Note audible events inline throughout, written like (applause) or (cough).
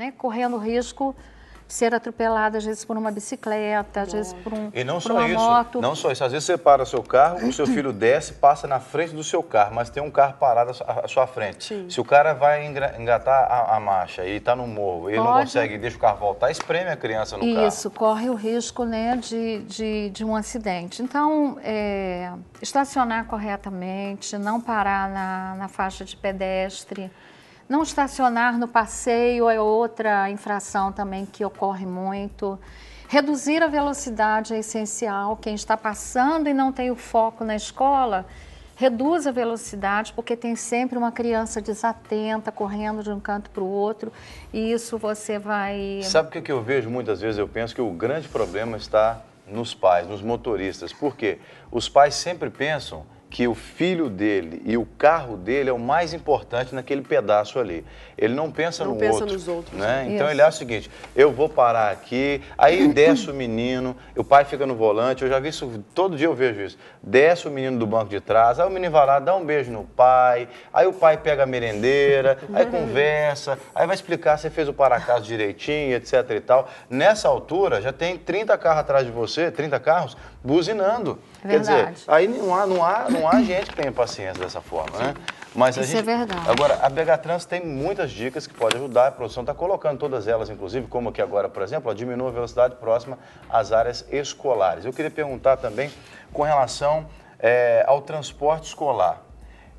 né, correndo risco de ser atropelada, às vezes por uma bicicleta, às vezes por um E não por só uma isso, moto. não só isso. Às vezes você para o seu carro, o seu filho desce, passa na frente do seu carro, mas tem um carro parado à sua frente. Sim. Se o cara vai engatar a, a marcha e está no morro, ele não consegue, deixa o carro voltar, espreme a criança no carro. Isso, corre o risco né, de, de, de um acidente. Então, é, estacionar corretamente, não parar na, na faixa de pedestre. Não estacionar no passeio é outra infração também que ocorre muito. Reduzir a velocidade é essencial. Quem está passando e não tem o foco na escola, reduz a velocidade, porque tem sempre uma criança desatenta, correndo de um canto para o outro, e isso você vai. Sabe o que eu vejo muitas vezes? Eu penso que o grande problema está nos pais, nos motoristas. Por quê? Os pais sempre pensam que o filho dele e o carro dele é o mais importante naquele pedaço ali. Ele não pensa não no pensa outro. Nos outros. Né? Então ele acha o seguinte: eu vou parar aqui, aí (coughs) desce o menino, o pai fica no volante, eu já vi isso, todo dia eu vejo isso. Desce o menino do banco de trás, aí o menino vai lá, dá um beijo no pai, aí o pai pega a merendeira, (laughs) aí conversa, aí vai explicar se fez o para-casa direitinho, etc e tal. Nessa altura, já tem 30 carros atrás de você, 30 carros, buzinando. Verdade. É Quer dizer, aí não há, não, há, não há gente que tenha paciência dessa forma, né? Mas Isso é gente, é verdade. Agora, a BH Trans tem muitas dicas que podem ajudar, a produção está colocando todas elas, inclusive, como aqui agora, por exemplo, ó, diminua a velocidade próxima às áreas escolares. Eu queria perguntar também com relação é, ao transporte escolar.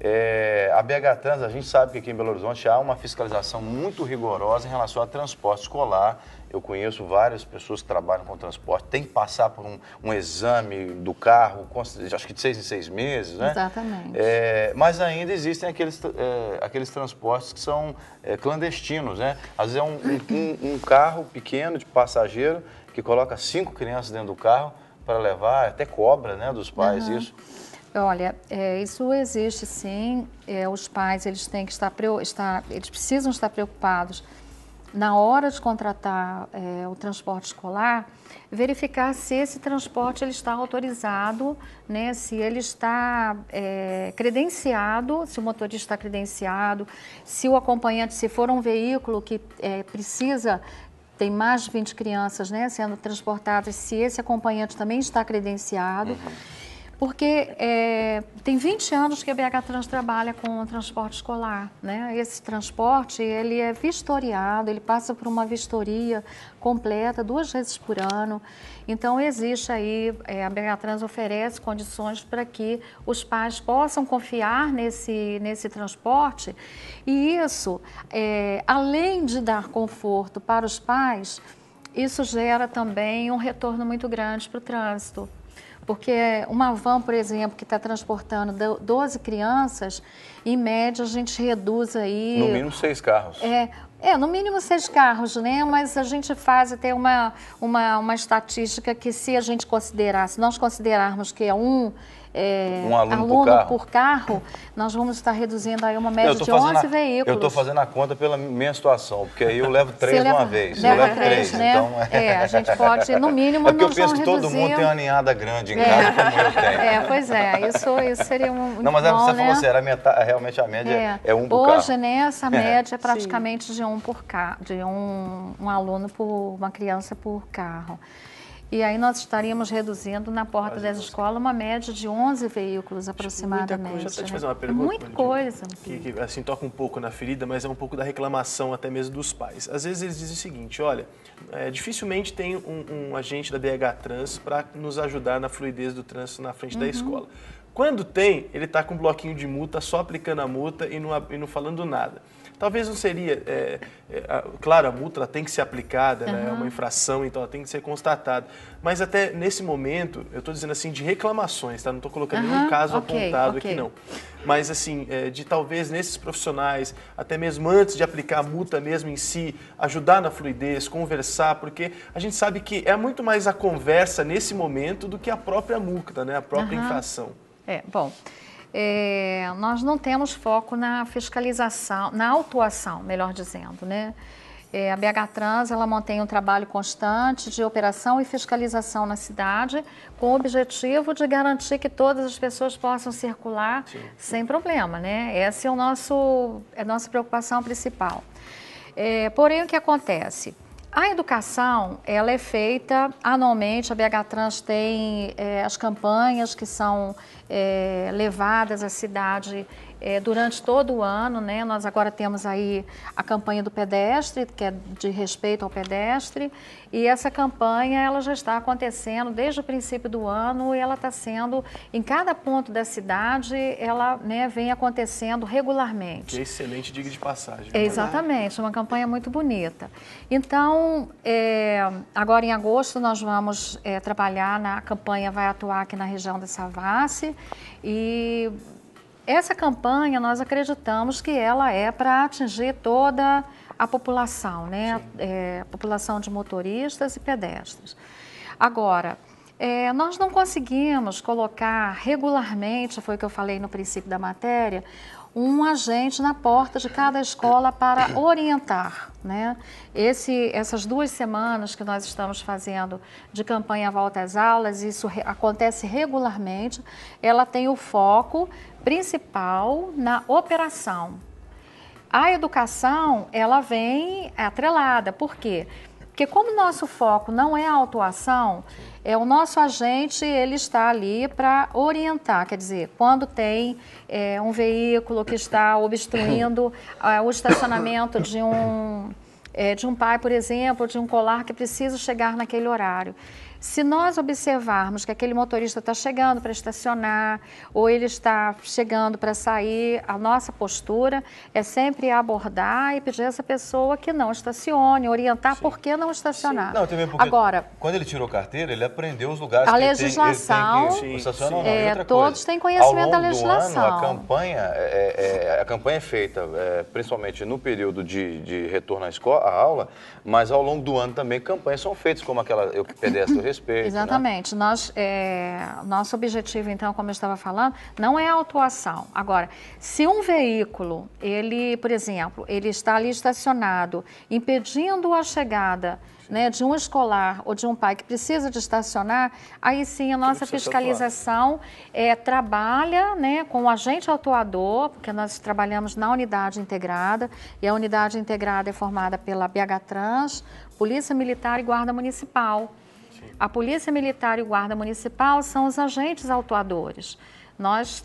É, a BH Trans, a gente sabe que aqui em Belo Horizonte há uma fiscalização muito rigorosa em relação ao transporte escolar, eu conheço várias pessoas que trabalham com transporte, tem que passar por um, um exame do carro, acho que de seis em seis meses, né? Exatamente. É, mas ainda existem aqueles, é, aqueles transportes que são é, clandestinos, né? Às vezes é um, um, um carro pequeno de passageiro que coloca cinco crianças dentro do carro para levar, até cobra, né, dos pais uhum. isso. Olha, é, isso existe sim. É, os pais eles têm que estar, estar, eles precisam estar preocupados na hora de contratar é, o transporte escolar, verificar se esse transporte ele está autorizado, né, se ele está é, credenciado, se o motorista está credenciado, se o acompanhante, se for um veículo que é, precisa tem mais de 20 crianças né, sendo transportadas, se esse acompanhante também está credenciado. Uhum porque é, tem 20 anos que a BH Trans trabalha com o transporte escolar. Né? Esse transporte ele é vistoriado, ele passa por uma vistoria completa duas vezes por ano. Então existe aí, é, a BH Trans oferece condições para que os pais possam confiar nesse, nesse transporte. E isso, é, além de dar conforto para os pais, isso gera também um retorno muito grande para o trânsito. Porque uma van, por exemplo, que está transportando 12 crianças, em média a gente reduz aí. No mínimo seis carros. É, é, no mínimo seis carros, né? Mas a gente faz até uma, uma, uma estatística que se a gente considerar, se nós considerarmos que é um é, um aluno, aluno por, carro. por, carro. nós vamos estar reduzindo aí uma média de 11 a, veículos. Eu estou fazendo a conta pela minha situação, porque aí eu levo três de uma vez. Leva eu levo três, três né? então... É, é a gente pode, no mínimo, (laughs) é porque eu penso que todo mundo tem uma ninhada grande em é. casa, como eu tenho. É, pois é, isso, isso seria um Não, mas é, bom, você né? falou sério, assim, realmente a média é, é um por Hoje, carro. Hoje, né, essa é. média é praticamente Sim. de um por carro, de um, um aluno por, uma criança por carro. E aí nós estaríamos reduzindo na porta das dessa escola uma média de 11 veículos aproximadamente. Muita coisa. Né? Te fazer uma pergunta, muita coisa. Que, que, assim toca um pouco na ferida, mas é um pouco da reclamação até mesmo dos pais. Às vezes eles dizem o seguinte, olha, é, dificilmente tem um, um, agente da BH Trans para nos ajudar na fluidez do trânsito na frente uhum. da escola. Quando tem, ele está com um bloquinho de multa, só aplicando a multa e não, e não falando nada. Talvez não seria. É, é, a, claro, a multa tem que ser aplicada, uhum. né? é uma infração, então ela tem que ser constatada. Mas até nesse momento, eu estou dizendo assim, de reclamações, tá? Não estou colocando uhum. nenhum caso okay, apontado okay. aqui, não. Mas assim, é, de talvez nesses profissionais, até mesmo antes de aplicar a multa mesmo em si, ajudar na fluidez, conversar, porque a gente sabe que é muito mais a conversa nesse momento do que a própria multa, né? A própria uhum. infração. É, bom, é, nós não temos foco na fiscalização, na autuação, melhor dizendo, né? É, a BH Trans ela mantém um trabalho constante de operação e fiscalização na cidade, com o objetivo de garantir que todas as pessoas possam circular Sim. sem problema, né? Essa é o nosso, é a nossa preocupação principal. É, porém, o que acontece? A educação, ela é feita anualmente, a BH Trans tem é, as campanhas que são é, levadas à cidade é, durante todo o ano, né? Nós agora temos aí a campanha do pedestre, que é de respeito ao pedestre, e essa campanha ela já está acontecendo desde o princípio do ano e ela está sendo em cada ponto da cidade, ela né, vem acontecendo regularmente. Que é excelente diga de passagem. É, exatamente, uma campanha muito bonita. Então, é, agora em agosto nós vamos é, trabalhar na campanha vai atuar aqui na região da Savassi e essa campanha, nós acreditamos que ela é para atingir toda a população, né? É, a população de motoristas e pedestres. Agora, é, nós não conseguimos colocar regularmente, foi o que eu falei no princípio da matéria, um agente na porta de cada escola para orientar. Né? Esse, essas duas semanas que nós estamos fazendo de campanha Volta às Aulas, isso re acontece regularmente, ela tem o foco principal na operação. A educação, ela vem atrelada, por quê? Porque porque como nosso foco não é a autuação, é, o nosso agente ele está ali para orientar, quer dizer, quando tem é, um veículo que está obstruindo é, (coughs) o estacionamento de um, é, de um pai, por exemplo, de um colar que precisa chegar naquele horário. Se nós observarmos que aquele motorista está chegando para estacionar ou ele está chegando para sair, a nossa postura é sempre abordar e pedir a essa pessoa que não estacione, orientar Sim. por que não estacionar. Não, também porque Agora, quando ele tirou carteira, ele aprendeu os lugares a que legislação, ele tem, ele tem que sim, é, é todos têm conhecimento da legislação. Ano, a campanha é, é, é, a campanha é feita é, principalmente no período de, de retorno à escola, à aula, mas ao longo do ano também campanhas são feitas como aquela eu pedestre respeito. Né? Exatamente. Né? Nós, é, nosso objetivo, então, como eu estava falando, não é a autuação. Agora, se um veículo, ele, por exemplo, ele está ali estacionado, impedindo a chegada né, de um escolar ou de um pai que precisa de estacionar, aí sim a nossa fiscalização é, trabalha né, com o agente autuador, porque nós trabalhamos na unidade integrada, e a unidade integrada é formada pela BH Trans, Polícia Militar e Guarda Municipal. A Polícia Militar e o Guarda Municipal são os agentes autuadores. Nós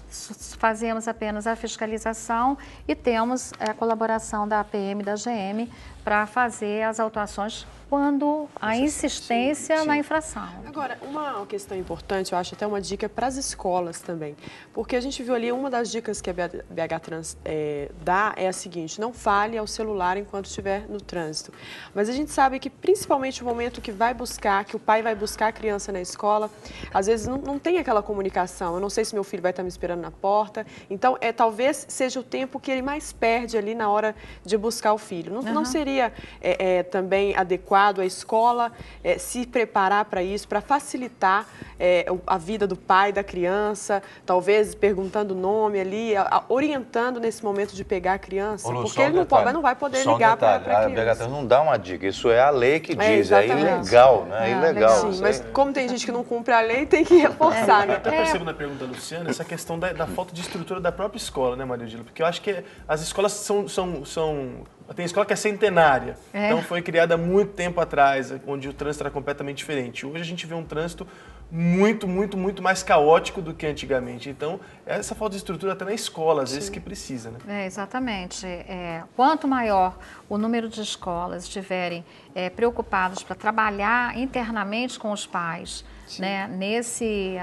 fazemos apenas a fiscalização e temos a eh, colaboração da APM e da GM para fazer as autuações quando a insistência sim, sim. na infração. Agora, uma questão importante, eu acho até uma dica para as escolas também, porque a gente viu ali uma das dicas que a BH Trans é, dá é a seguinte: não fale ao celular enquanto estiver no trânsito. Mas a gente sabe que principalmente o momento que vai buscar, que o pai vai buscar a criança na escola, às vezes não, não tem aquela comunicação. Eu não sei se meu filho vai estar me esperando na porta. Então, é talvez seja o tempo que ele mais perde ali na hora de buscar o filho. Não, uhum. não seria seria é, é, também adequado a escola é, se preparar para isso, para facilitar é, a vida do pai, da criança, talvez perguntando o nome ali, a, a, orientando nesse momento de pegar a criança, Olô, porque ele um não, pode, não, vai poder só ligar um para a criança. A BHT não dá uma dica, isso é a lei que é, diz, é, ilegal, né? É, ilegal. Sim, mas como tem gente que não cumpre a lei, tem que reforçar, é. né? Eu até percebo na pergunta da Luciana essa questão da, da falta de estrutura da própria escola, né, Maria Odila? Porque eu acho que as escolas são, são, são tem escola que é centenária. É. Então foi criada muito tempo atrás, onde o trânsito era completamente diferente. Hoje a gente vê um trânsito muito, muito, muito mais caótico do que antigamente. Então, essa falta de estrutura até na escola, às Sim. vezes, que precisa. Né? É, exatamente. É, quanto maior o número de escolas estiverem é, preocupadas para trabalhar internamente com os pais, Sim. né, nesse,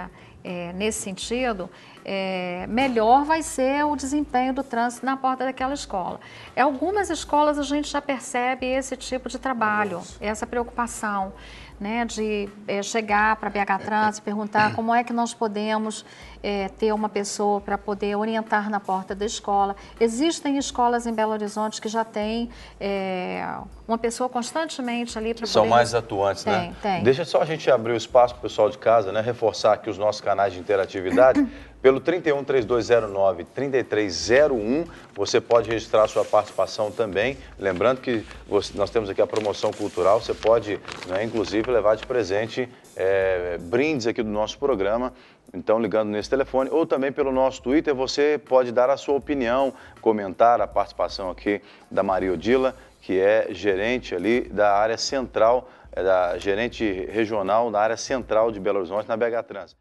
é, nesse sentido, é, melhor vai ser o desempenho do trânsito na porta daquela escola. Em é, algumas escolas a gente já percebe esse tipo de trabalho, essa preocupação né, de é, chegar para BH Trans e perguntar como é que nós podemos é, ter uma pessoa para poder orientar na porta da escola. Existem escolas em Belo Horizonte que já têm é, eh, uma pessoa constantemente ali para São mais atuantes, né? tem, né? Tem. Deixa só a gente abrir o espaço para o pessoal de casa, né? reforçar aqui os nossos canais de interatividade. (coughs) Pelo 31 3209 3301, você pode registrar sua participação também. Lembrando que você, nós temos aqui a promoção cultural, você pode, né, inclusive, inclusive levar de presente é, brindes aqui do nosso programa. Então, ligando nesse telefone ou também pelo nosso Twitter, você pode dar a sua opinião, comentar a participação aqui da Maria Odila, que é gerente ali da área central, é da gerente regional da área central de Belo Horizonte na BH Trans.